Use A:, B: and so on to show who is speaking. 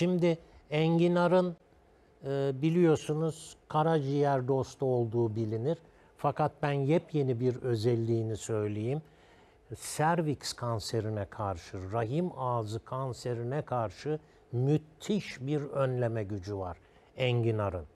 A: Şimdi enginarın e, biliyorsunuz karaciğer dostu olduğu bilinir. Fakat ben yepyeni bir özelliğini söyleyeyim. Serviks kanserine karşı, rahim ağzı kanserine karşı müthiş bir önleme gücü var enginarın.